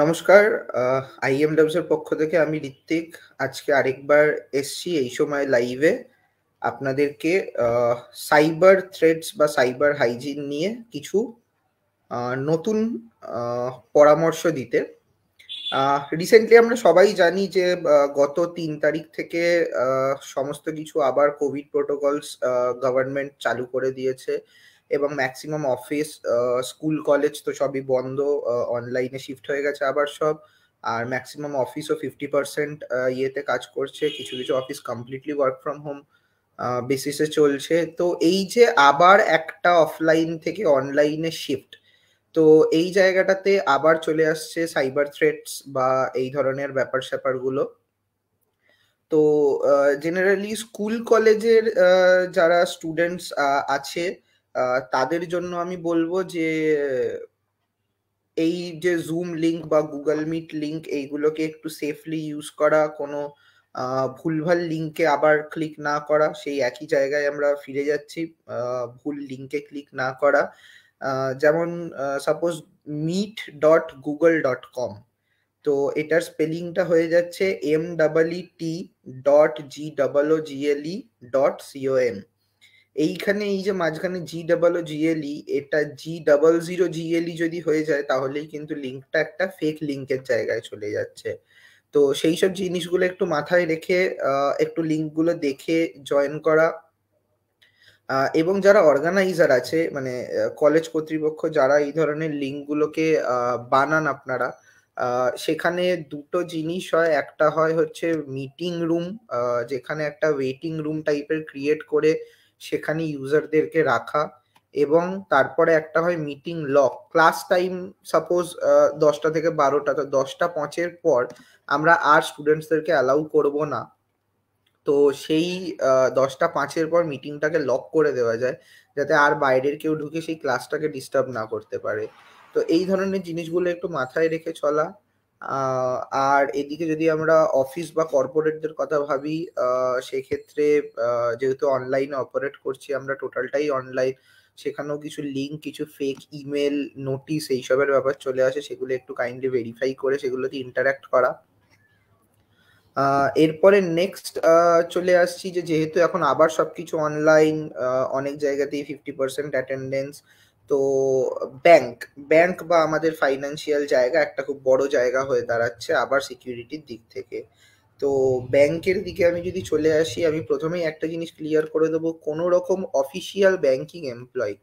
নমস্কার আইএম ডাবসের পক্ষ থেকে আমি ঋত্বিক আজকে আরেকবার এসছি এই সময় লাইভে আপনাদেরকে সাইবার থ্রেডস বা সাইবার হাইজিন নিয়ে কিছু নতুন পরামর্শ দিতে রিসেন্টলি আমরা সবাই জানি যে গত তিন তারিখ থেকে সমস্ত কিছু আবার কোভিড প্রোটোকলস গভর্নমেন্ট চালু করে দিয়েছে এবং ম্যাক্সিমাম অফিস স্কুল কলেজ তো সবই বন্ধ অনলাইনে শিফট হয়ে গেছে আবার সব আর ম্যাক্সিমাম অফিসও ফিফটি পার্সেন্ট ইয়েতে কাজ করছে কিছু কিছু office completely work from home বেসিসে চলছে তো এই যে আবার একটা অফলাইন থেকে অনলাইনে শিফট তো এই জায়গাটাতে আবার চলে আসছে সাইবার থ্রেটস বা এই ধরনের ব্যাপার স্যাপারগুলো তো জেনারেলি স্কুল কলেজের যারা স্টুডেন্টস আছে তাদের জন্য আমি বলবো যে এই যে জুম লিঙ্ক বা গুগল মিট লিঙ্ক এইগুলোকে একটু সেফলি ইউজ করা কোনো ভুলভাল লিঙ্কে আবার ক্লিক না করা সেই একই জায়গায় আমরা ফিরে যাচ্ছি ভুল লিঙ্কে ক্লিক না করা যেমন suppose meet dot Google dot com তো এটার স্পেলিংটা হয়ে যাচ্ছে M double T dot G double O G L E dot C O M এই যে মাঝখানে জি ডাবল ও জিএলই এটা জি ডাবল জিরো জিএলই যদি হয়ে যায় তাহলেই কিন্তু লিঙ্কটা একটা ফেক লিঙ্কের জায়গায় চলে যাচ্ছে তো সেই সব জিনিসগুলো একটু মাথায় রেখে একটু লিঙ্কগুলো দেখে জয়েন করা এবং যারা অর্গানাইজার আছে মানে কলেজ কর্তৃপক্ষ যারা এই ধরনের লিঙ্কগুলোকে বানান আপনারা সেখানে দুটো জিনিস হয় একটা হয় হচ্ছে মিটিং রুম যেখানে একটা ওয়েটিং রুম টাইপের ক্রিয়েট করে সেখানে ইউজারদেরকে রাখা এবং তারপরে একটা হয় meeting lock class time suppose দশটা থেকে বারোটা তো দশটা পাঁচের পর আমরা আর স্টুডেন্টসদেরকে অ্যালাউ করব না তো সেই দশটা পাঁচের পর মিটিংটাকে লক করে দেওয়া যায় যাতে আর বাইরের কেউ ঢুকে সেই ক্লাসটাকে ডিস্টার্ব না করতে পারে তো এই ধরনের জিনিসগুলো একটু মাথায় রেখে চলা আর এদিকে যদি আমরা অফিস বা কর্পোরেটদের কথা ভাবি সেক্ষেত্রে যেহেতু অনলাইনে অপারেট করছি আমরা টোটালটাই অনলাইন সেখানেও কিছু লিঙ্ক কিছু ফেক ইমেল নোটিস এইসবের ব্যাপার চলে আসে সেগুলো একটু কাইন্ডলি ভেরিফাই করে সেগুলোতে ইন্টারাক্ট করা এরপরে নেক্সট চলে আসছি যে যেহেতু এখন আবার সবকিছু অনলাইন অনেক জায়গাতেই ফিফটি পার্সেন্ট অ্যাটেন্ডেন্স তো ব্যাংক ব্যাংক বা আমাদের ফাইন্যান্সিয়াল জায়গা একটা খুব বড় জায়গা হয়ে দাঁড়াচ্ছে আবার সিকিউরিটির দিক থেকে তো ব্যাংকের দিকে আমি যদি চলে আসি আমি প্রথমেই একটা জিনিস ক্লিয়ার করে দেবো কোনো রকম অফিসিয়াল ব্যাংকিং এমপ্লয়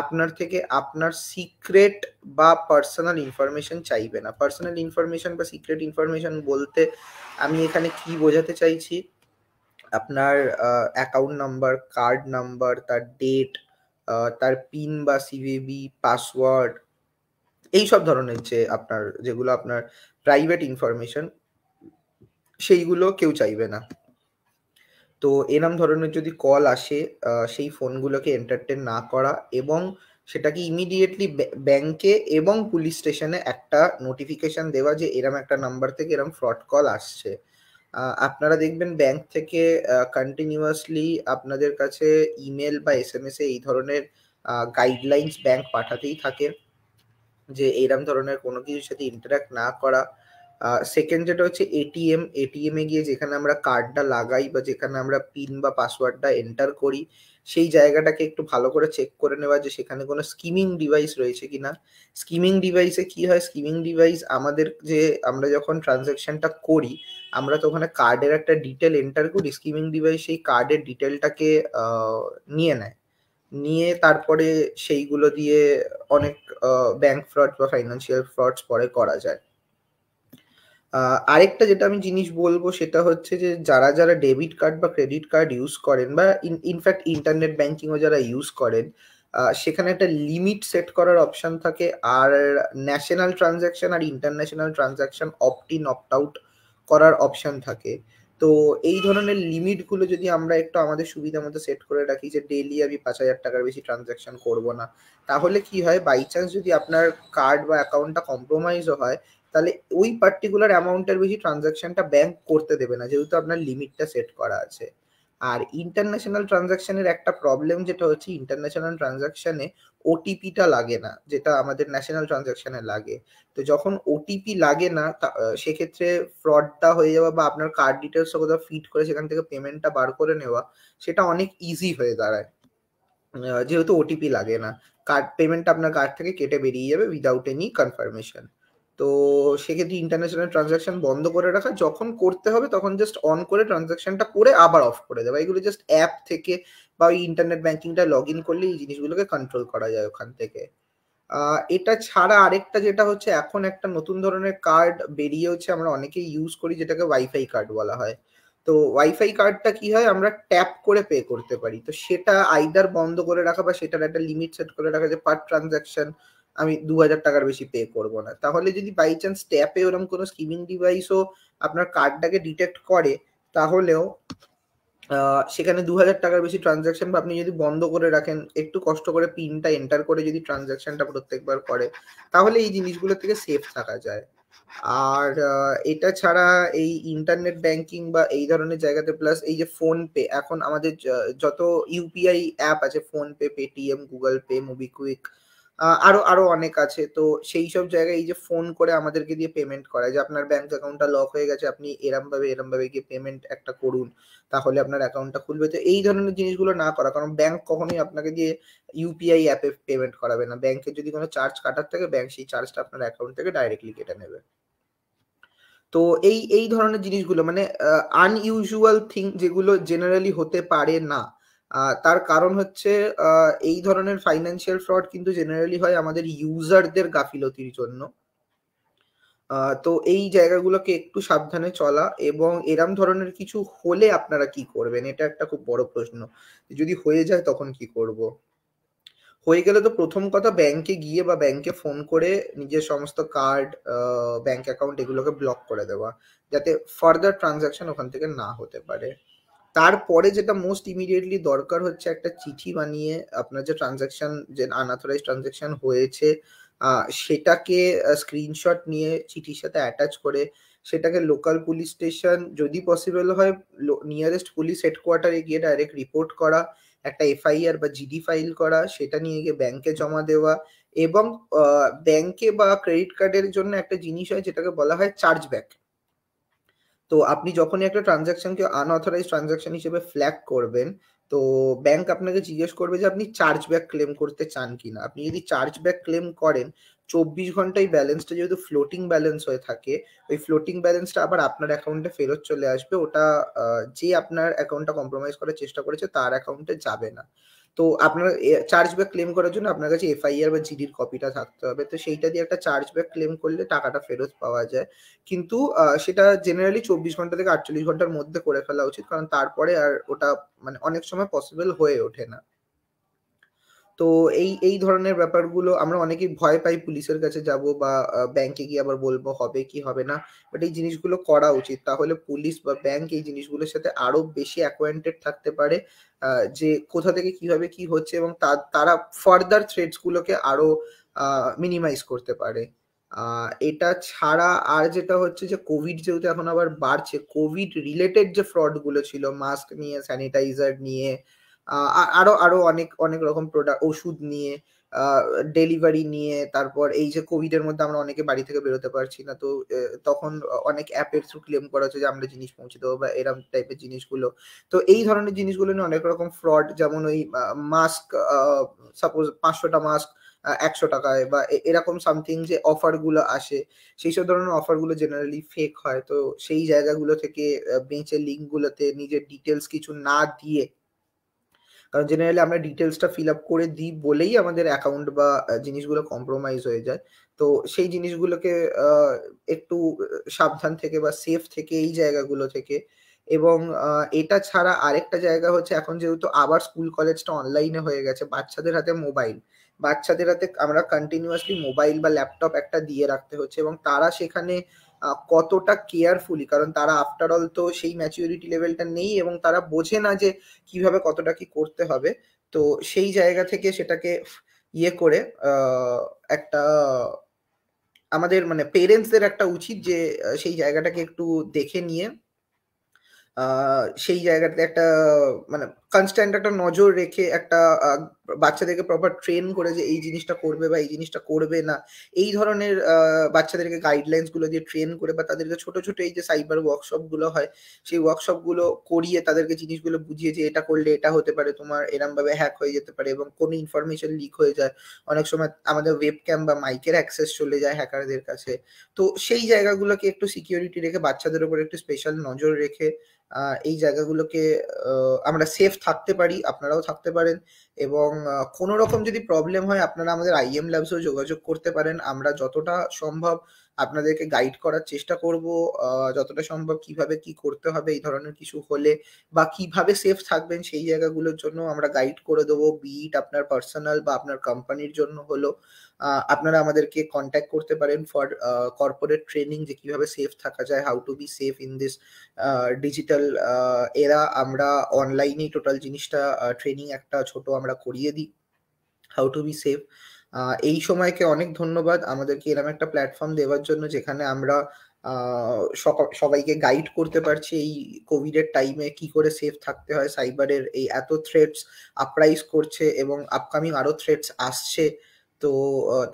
আপনার থেকে আপনার সিক্রেট বা পার্সোনাল ইনফরমেশন চাইবে না পার্সোনাল ইনফরমেশন বা সিক্রেট ইনফরমেশন বলতে আমি এখানে কি বোঝাতে চাইছি আপনার অ্যাকাউন্ট নাম্বার কার্ড নাম্বার তার ডেট তার পিন বা সিভিবি পাসওয়ার্ড এই সব ধরনের যে আপনার যেগুলো আপনার প্রাইভেট ইনফরমেশন সেইগুলো কেউ চাইবে না তো এরম ধরনের যদি কল আসে সেই ফোনগুলোকে এন্টারটেন না করা এবং সেটাকে ইমিডিয়েটলি ব্যাংকে এবং পুলিশ স্টেশনে একটা নোটিফিকেশন দেওয়া যে এরম একটা নাম্বার থেকে এরম ফ্রড কল আসছে আপনারা দেখবেন ব্যাংক থেকে কন্টিনিউয়াসলি আপনাদের কাছে ইমেল বা এস এম এস এ এই ধরনের গাইডলাইন্স ব্যাংক পাঠাতেই থাকে যে এইরকম ধরনের কোনো কিছুর সাথে ইন্টারাক্ট না করা সেকেন্ড যেটা হচ্ছে এটিএম এটিএম এ গিয়ে যেখানে আমরা কার্ডটা লাগাই বা যেখানে আমরা পিন বা পাসওয়ার্ডটা এন্টার করি সেই জায়গাটাকে একটু ভালো করে চেক করে নেওয়া যে সেখানে কোনো স্কিমিং ডিভাইস রয়েছে কিনা স্কিমিং ডিভাইসে কি হয় স্কিমিং ডিভাইস আমাদের যে আমরা যখন ট্রানজ্যাকশনটা করি আমরা তো ওখানে কার্ডের একটা ডিটেল এন্টার করি স্কিমিং ডিভাইস সেই কার্ডের ডিটেলটাকে নিয়ে নেয় নিয়ে তারপরে সেইগুলো দিয়ে অনেক ব্যাংক ফ্রড বা ফাইন্যান্সিয়াল ফ্রডস পরে করা যায় আরেকটা যেটা আমি জিনিস বলবো সেটা হচ্ছে যে যারা যারা ডেবিট কার্ড বা ক্রেডিট কার্ড ইউজ করেন বা ইনফ্যাক্ট ইন্টারনেট ব্যাংকিংও যারা ইউজ করেন সেখানে একটা লিমিট সেট করার অপশন থাকে আর ন্যাশনাল ট্রানজ্যাকশন আর international transaction opt in opt out করার অপশন থাকে তো এই ধরনের লিমিটগুলো যদি আমরা একটু আমাদের সুবিধা মতো সেট করে রাখি যে ডেলি আমি পাঁচ হাজার টাকার বেশি ট্রানজ্যাকশন করব না তাহলে কি হয় বাই চান্স যদি আপনার কার্ড বা অ্যাকাউন্টটা কম্প্রোমাইজও হয় তাহলে ওই পার্টিকুলার অ্যামাউন্টের বেশি ট্রানজাকশনটা ব্যাংক করতে দেবে না যেহেতু আপনার লিমিটটা সেট করা আছে আর ইন্টারন্যাশনাল ট্রানজাকশনের একটা প্রবলেম যেটা হচ্ছে ইন্টারন্যাশনাল ট্রানজাকশনে ওটিপিটা লাগে না যেটা আমাদের ন্যাশনাল ট্রানজাকশনে লাগে তো যখন ওটিপি লাগে না সেক্ষেত্রে ফ্রডটা হয়ে যাওয়া বা আপনার কার্ড ডিটেলস কোথাও ফিট করে সেখান থেকে পেমেন্টটা বার করে নেওয়া সেটা অনেক ইজি হয়ে দাঁড়ায় যেহেতু ওটিপি লাগে না কার্ড পেমেন্টটা আপনার কার্ড থেকে কেটে বেরিয়ে যাবে উইদাউট এনি কনফার্মেশন তো সেক্ষেত্রে ইন্টারন্যাশনাল ট্রানজাকশন বন্ধ করে রাখা যখন করতে হবে তখন জাস্ট অন করে ট্রানজাকশনটা করে আবার অফ করে দেওয়া এগুলো জাস্ট অ্যাপ থেকে বা ওই ইন্টারনেট ব্যাঙ্কিংটা লগ ইন করলে এই জিনিসগুলোকে কন্ট্রোল করা যায় ওখান থেকে এটা ছাড়া আরেকটা যেটা হচ্ছে এখন একটা নতুন ধরনের কার্ড বেরিয়ে হচ্ছে আমরা অনেকে ইউজ করি যেটাকে ওয়াইফাই কার্ড বলা হয় তো ওয়াইফাই কার্ডটা কি হয় আমরা ট্যাপ করে পে করতে পারি তো সেটা আইদার বন্ধ করে রাখা বা সেটার একটা লিমিট সেট করে রাখা যে পার ট্রানজাকশন আমি দু হাজার টাকার বেশি পে করব না তাহলে যদি বাই চান্স ট্যাপে ওরকম কোনো স্কিমিং ডিভাইসও আপনার কার্ডটাকে ডিটেক্ট করে তাহলেও সেখানে দু হাজার টাকার বেশি ট্রানজাকশন বা আপনি যদি বন্ধ করে রাখেন একটু কষ্ট করে পিনটা এন্টার করে যদি ট্রানজাকশনটা প্রত্যেকবার করে তাহলে এই জিনিসগুলো থেকে সেফ থাকা যায় আর এটা ছাড়া এই ইন্টারনেট ব্যাংকিং বা এই ধরনের জায়গাতে প্লাস এই যে ফোন পে এখন আমাদের যত ইউপিআই অ্যাপ আছে PhonePe Paytm Google Pay MobiKwik আরো আরো অনেক আছে তো সেই সব জায়গায় এই যে ফোন করে আমাদেরকে দিয়ে পেমেন্ট করায় যে আপনার ব্যাংক অ্যাকাউন্টটা লক হয়ে গেছে আপনি এরম ভাবে এরম ভাবে গিয়ে পেমেন্ট একটা করুন তাহলে আপনার অ্যাকাউন্টটা খুলবে তো এই ধরনের জিনিসগুলো না করা কারণ ব্যাংক কখনোই আপনাকে দিয়ে ইউপিআই অ্যাপে পেমেন্ট করাবে না ব্যাংকে যদি কোনো চার্জ কাটার থাকে ব্যাংক সেই চার্জটা আপনার অ্যাকাউন্ট থেকে ডাইরেক্টলি কেটে নেবে তো এই এই ধরনের জিনিসগুলো মানে আনইউজুয়াল থিং যেগুলো জেনারেলি হতে পারে না তার কারণ হচ্ছে এই ধরনের ফাইন্যান্সিয়াল ফ্রড কিন্তু জেনারেলি হয় আমাদের ইউজারদের গাফিলতির জন্য তো এই জায়গাগুলোকে একটু সাবধানে চলা এবং এরম ধরনের কিছু হলে আপনারা কি করবেন এটা একটা খুব বড় প্রশ্ন যদি হয়ে যায় তখন কি করব হয়ে গেলে তো প্রথম কথা ব্যাংকে গিয়ে বা ব্যাংকে ফোন করে নিজের সমস্ত কার্ড ব্যাংক অ্যাকাউন্ট এগুলোকে ব্লক করে দেওয়া যাতে ফার্দার ট্রানজাকশন ওখান থেকে না হতে পারে তারপরে যেটা মোস্ট ইমিডিয়েটলি দরকার হচ্ছে একটা চিঠি বানিয়ে আপনার যে ট্রানজাকশন যে আনাথরাইজ ট্রানজাকশন হয়েছে সেটাকে স্ক্রিনশট নিয়ে চিঠির সাথে অ্যাটাচ করে সেটাকে লোকাল পুলিশ স্টেশন যদি পসিবল হয় নিয়ারেস্ট পুলিশ হেডকোয়ার্টারে গিয়ে ডাইরেক্ট রিপোর্ট করা একটা এফআইআর বা জিডি ফাইল করা সেটা নিয়ে গিয়ে ব্যাংকে জমা দেওয়া এবং ব্যাংকে বা ক্রেডিট কার্ডের জন্য একটা জিনিস হয় যেটাকে বলা হয় চার্জ ব্যাক তো আপনি যখনই একটা ট্রানজাকশনকে আনঅথরাইজ ট্রানজাকশন হিসেবে ফ্ল্যাগ করবেন তো ব্যাংক আপনাকে জিজ্ঞেস করবে যে আপনি চার্জ ব্যাক ক্লেম করতে চান কিনা আপনি যদি চার্জ ব্যাক ক্লেম করেন চব্বিশ ঘন্টায় ব্যালেন্সটা যেহেতু ফ্লোটিং ব্যালেন্স হয়ে থাকে ওই ফ্লোটিং ব্যালেন্সটা আবার আপনার অ্যাকাউন্টে ফেরত চলে আসবে ওটা যে আপনার অ্যাকাউন্টটা কম্প্রোমাইজ করার চেষ্টা করেছে তার অ্যাকাউন্টে যাবে না তো আপনার চার্জ ব্যাক ক্লেম করার জন্য আপনার কাছে এফআইআর বা জিডির কপিটা থাকতে হবে তো সেইটা দিয়ে একটা চার্জ ব্যাক ক্লেম করলে টাকাটা ফেরত পাওয়া যায় কিন্তু সেটা জেনারেলি চব্বিশ ঘন্টা থেকে আটচল্লিশ ঘন্টার মধ্যে করে ফেলা উচিত কারণ তারপরে আর ওটা মানে অনেক সময় পসিবল হয়ে ওঠে না তো এই এই ধরনের ব্যাপারগুলো আমরা অনেকেই ভয় পাই পুলিশের কাছে যাব বা ব্যাংকে গিয়ে আবার বলবো হবে কি হবে না বাট এই জিনিসগুলো করা উচিত তাহলে পুলিশ বা ব্যাংক এই জিনিসগুলোর সাথে আরো বেশি অ্যাকোয়েন্টেড থাকতে পারে যে কোথা থেকে কিভাবে কি হচ্ছে এবং তারা ফার্দার থ্রেডস গুলোকে আরো মিনিমাইজ করতে পারে এটা ছাড়া আর যেটা হচ্ছে যে কোভিড যেহেতু এখন আবার বাড়ছে কোভিড রিলেটেড যে ফ্রড গুলো ছিল মাস্ক নিয়ে স্যানিটাইজার নিয়ে আরো আরো অনেক অনেক রকম প্রোডাক্ট ওষুধ নিয়ে ডেলিভারি নিয়ে তারপর এই যে কোভিড এর মধ্যে আমরা অনেকে বাড়ি থেকে বেরোতে পারছি না তো তখন অনেক অ্যাপের থ্রু ক্লেম করা হচ্ছে যে আমরা জিনিস পৌঁছে দেবো বা এরকম টাইপের জিনিসগুলো তো এই ধরনের জিনিসগুলো নিয়ে অনেক রকম ফ্রড যেমন ওই মাস্ক সাপোজ পাঁচশোটা মাস্ক একশো টাকায় বা এরকম সামথিং যে অফারগুলো আসে সেই সব ধরনের অফারগুলো জেনারেলি ফেক হয় তো সেই জায়গাগুলো থেকে বেঁচে লিঙ্কগুলোতে নিজের ডিটেলস কিছু না দিয়ে কারণ জেনারেলি আমরা ডিটেলসটা ফিল আপ করে দিই বলেই আমাদের অ্যাকাউন্ট বা জিনিসগুলো কম্প্রোমাইজ হয়ে যায় তো সেই জিনিসগুলোকে একটু সাবধান থেকে বা সেফ থেকে এই জায়গাগুলো থেকে এবং এটা ছাড়া আরেকটা জায়গা হচ্ছে এখন যেহেতু আবার স্কুল কলেজটা অনলাইনে হয়ে গেছে বাচ্চাদের হাতে মোবাইল বাচ্চাদের হাতে আমরা কন্টিনিউয়াসলি মোবাইল বা ল্যাপটপ একটা দিয়ে রাখতে হচ্ছে এবং তারা সেখানে কতটা কেয়ারফুলি কারণ তারা আফটার অল তো সেই ম্যাচিউরিটি লেভেলটা নেই এবং তারা বোঝে না যে কিভাবে কতটা কি করতে হবে তো সেই জায়গা থেকে সেটাকে ইয়ে করে একটা আমাদের মানে পেরেন্টসদের একটা উচিত যে সেই জায়গাটাকে একটু দেখে নিয়ে সেই জায়গাটাতে একটা মানে কনস্ট্যান্ট একটা নজর রেখে একটা বাচ্চাদেরকে প্রপার ট্রেন করে যে এই জিনিসটা করবে বা এই জিনিসটা করবে না এই ধরনের বাচ্চাদেরকে গাইডলাইন্স গুলো দিয়ে ট্রেন করে বা তাদেরকে ছোট ছোট এই যে সাইবার ওয়ার্কশপ গুলো হয় সেই ওয়ার্কশপ গুলো করিয়ে তাদেরকে জিনিসগুলো বুঝিয়ে যে এটা করলে এটা হতে পারে তোমার এরম ভাবে হ্যাক হয়ে যেতে পারে এবং কোনো ইনফরমেশন লিক হয়ে যায় অনেক সময় আমাদের ওয়েব ক্যাম বা মাইকের অ্যাক্সেস চলে যায় হ্যাকারদের কাছে তো সেই জায়গাগুলোকে একটু সিকিউরিটি রেখে বাচ্চাদের উপর একটু স্পেশাল নজর রেখে এই জায়গাগুলোকে আমরা সেফ থাকতে পারি আপনারাও থাকতে পারেন এবং কোনো রকম যদি প্রবলেম হয় আপনারা আমাদের আইএম ল্যাবসেও যোগাযোগ করতে পারেন আমরা যতটা সম্ভব আপনাদেরকে গাইড করার চেষ্টা করব যতটা সম্ভব কিভাবে কি করতে হবে এই ধরনের কিছু হলে বা কিভাবে সেফ থাকবেন সেই জায়গাগুলোর জন্য আমরা গাইড করে দেবো বিট আপনার পার্সোনাল বা আপনার কোম্পানির জন্য হলো আপনারা আমাদেরকে কন্ট্যাক্ট করতে পারেন ফর কর্পোরেট ট্রেনিং যে কিভাবে সেফ থাকা যায় how to be safe in this digital era আমরা অনলাইনেই টোটাল জিনিসটা ট্রেনিং একটা ছোট আমরা করিয়ে দিই হাউ টু বি সেফ এই সময়কে অনেক ধন্যবাদ আমাদেরকে এরকম একটা প্ল্যাটফর্ম দেওয়ার জন্য যেখানে আমরা সবাইকে গাইড করতে পারছি এই কোভিড এর টাইমে কি করে সেফ থাকতে হয় সাইবারের এই এত থ্রেটস আপরাইজ করছে এবং আপকামিং আরো থ্রেটস আসছে তো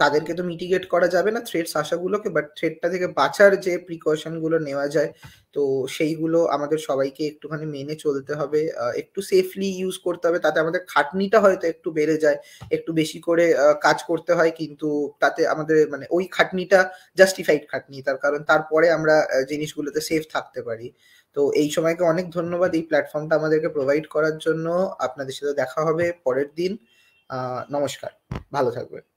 তাদেরকে তো মিটিগেট করা যাবে না থ্রেটস আসাগুলোকে বাট থ্রেটটা থেকে বাঁচার যে প্রিকশনগুলো নেওয়া যায় তো সেইগুলো আমাদের সবাইকে একটুখানি মেনে চলতে হবে একটু সেফলি ইউজ করতে হবে তাতে আমাদের খাটনিটা হয়তো একটু বেড়ে যায় একটু বেশি করে কাজ করতে হয় কিন্তু তাতে আমাদের মানে ওই খাটনিটা জাস্টিফাইড খাটনি তার কারণ তারপরে আমরা জিনিসগুলোতে সেফ থাকতে পারি তো এই সময়কে অনেক ধন্যবাদ এই প্ল্যাটফর্মটা আমাদেরকে প্রোভাইড করার জন্য আপনাদের সাথে দেখা হবে পরের দিন নমস্কার ভালো থাকবেন